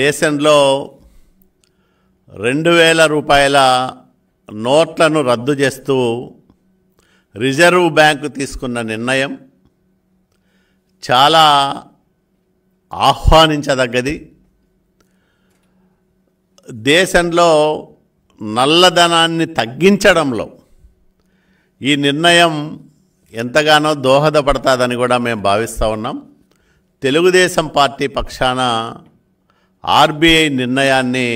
దేశంలో రెండు వేల రూపాయల నోట్లను రద్దు చేస్తూ రిజర్వ్ బ్యాంకు తీసుకున్న నిర్ణయం చాలా ఆహ్వానించదగ్గది దేశంలో నల్లధనాన్ని తగ్గించడంలో ఈ నిర్ణయం ఎంతగానో దోహదపడతాదని కూడా మేము భావిస్తూ ఉన్నాం తెలుగుదేశం పార్టీ పక్షాన ఆర్బీఐ నిర్ణయాన్ని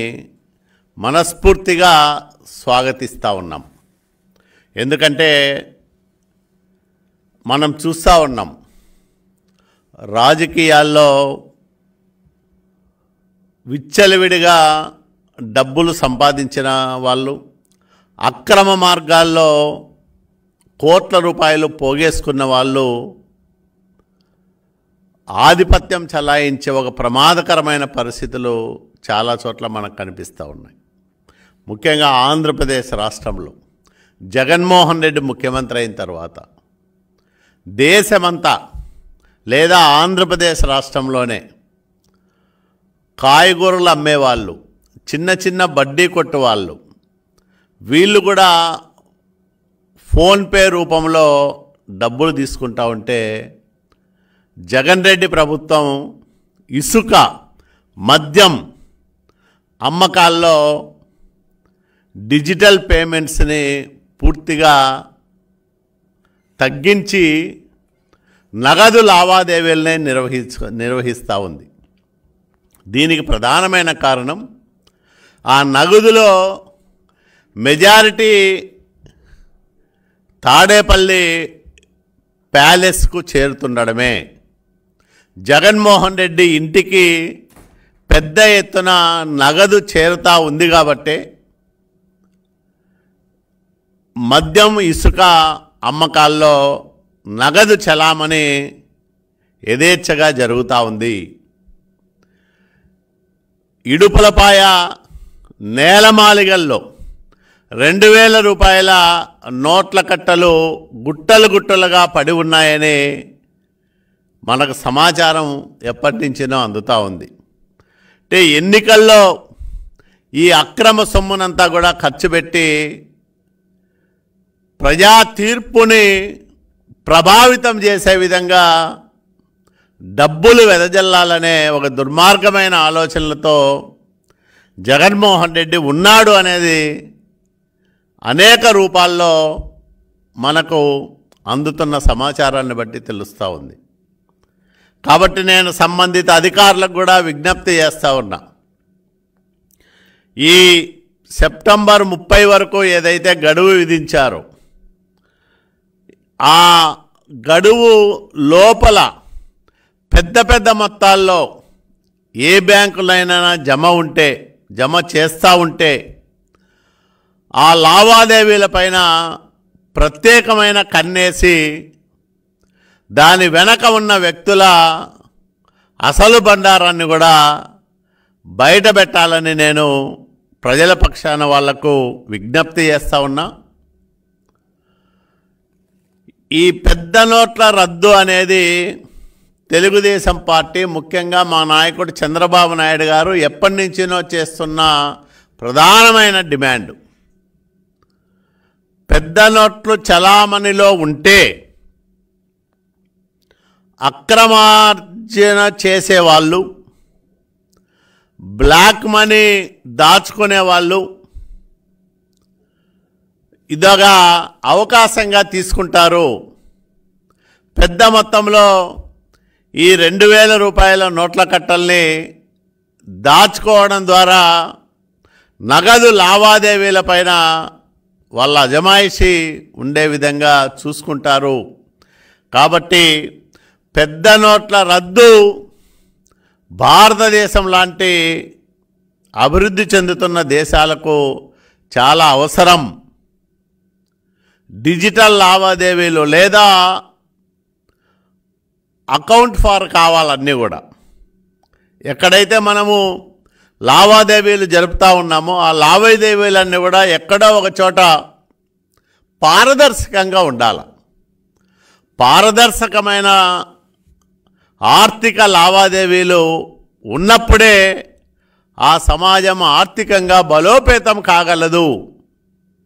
మనస్ఫూర్తిగా స్వాగతిస్తూ ఉన్నాం ఎందుకంటే మనం చూస్తూ ఉన్నాం రాజకీయాల్లో విచ్చలవిడిగా డబ్బులు సంపాదించిన వాళ్ళు అక్రమ మార్గాల్లో కోట్ల రూపాయలు పోగేసుకున్న వాళ్ళు ఆధిపత్యం చలాయించే ఒక ప్రమాదకరమైన పరిస్థితులు చాలా చోట్ల మనకు కనిపిస్తూ ఉన్నాయి ముఖ్యంగా ఆంధ్రప్రదేశ్ రాష్ట్రంలో జగన్మోహన్ రెడ్డి ముఖ్యమంత్రి అయిన తర్వాత దేశమంతా లేదా ఆంధ్రప్రదేశ్ రాష్ట్రంలోనే కాయగూరలు అమ్మేవాళ్ళు చిన్న చిన్న బడ్డీ కొట్టు వాళ్ళు వీళ్ళు కూడా ఫోన్పే రూపంలో డబ్బులు తీసుకుంటా ఉంటే జగన్ రెడ్డి ప్రభుత్వం ఇసుక మద్యం అమ్మకాల్లో డిజిటల్ పేమెంట్స్ని పూర్తిగా తగ్గించి నగదు లావాదేవీలనే నిర్వహించు నిర్వహిస్తూ ఉంది దీనికి ప్రధానమైన కారణం ఆ నగదులో మెజారిటీ తాడేపల్లి ప్యాలెస్కు చేరుతుండడమే జగన్మోహన్ రెడ్డి ఇంటికి పెద్ద ఎత్తున నగదు చేరుతా ఉంది కాబట్టే మద్యం ఇసుక అమ్మకాల్లో నగదు చలామణి యథేచ్ఛగా జరుగుతూ ఉంది ఇడుపులపాయ నేలమాలిగల్లో రెండు వేల రూపాయల నోట్ల కట్టలు గుట్టలు గుట్టలుగా పడి ఉన్నాయని మనకు సమాచారం ఎప్పటి నుంచినో అందుతూ ఉంది అంటే ఎన్నికల్లో ఈ అక్రమ సొమ్మునంతా కూడా ఖర్చు పెట్టి ప్రజా తీర్పుని ప్రభావితం చేసే విధంగా డబ్బులు వెదజల్లాలనే ఒక దుర్మార్గమైన ఆలోచనలతో జగన్మోహన్ రెడ్డి ఉన్నాడు అనేది అనేక రూపాల్లో మనకు అందుతున్న సమాచారాన్ని బట్టి తెలుస్తూ ఉంది కాబట్టి నేను సంబంధిత అధికారులకు కూడా విజ్ఞప్తి చేస్తూ ఉన్నా ఈ సెప్టెంబర్ ముప్పై వరకు ఏదైతే గడువు విధించారో ఆ గడువు లోపల పెద్ద పెద్ద మొత్తాల్లో ఏ బ్యాంకులైనా జమ ఉంటే జమ చేస్తూ ఉంటే ఆ లావాదేవీలపైన ప్రత్యేకమైన కన్నేసి దాని వెనక ఉన్న వ్యక్తుల అసలు బండారాన్ని కూడా బయట పెట్టాలని నేను ప్రజల పక్షాన వాళ్లకు విజ్ఞప్తి చేస్తూ ఉన్నా ఈ పెద్ద నోట్ల రద్దు అనేది తెలుగుదేశం పార్టీ ముఖ్యంగా మా నాయకుడు చంద్రబాబు నాయుడు గారు ఎప్పటి నుంచినో చేస్తున్న ప్రధానమైన డిమాండ్ పెద్ద నోట్లు చలామణిలో ఉంటే అక్రమార్జన చేసేవాళ్ళు బ్లాక్ మనీ దాచుకునే వాళ్ళు అవకాశంగా తీసుకుంటారు పెద్ద మొత్తంలో ఈ రెండు వేల రూపాయల నోట్ల కట్టల్ని దాచుకోవడం ద్వారా నగదు లావాదేవీల పైన వాళ్ళ అజమాయిషి ఉండే విధంగా చూసుకుంటారు కాబట్టి పెద్ద నోట్ల రద్దు భారతదేశం లాంటి అభివృద్ధి చెందుతున్న దేశాలకు చాలా అవసరం డిజిటల్ లావాదేవీలు లేదా అకౌంట్ ఫార్ కావాలన్నీ కూడా ఎక్కడైతే మనము లావాదేవీలు జరుపుతూ ఉన్నామో ఆ లావాదేవీలన్నీ కూడా ఎక్కడో ఒక చోట పారదర్శకంగా ఉండాలి పారదర్శకమైన ఆర్థిక లావాదేవీలు ఉన్నప్పుడే ఆ సమాజం ఆర్థికంగా బలోపేతం కాగలదు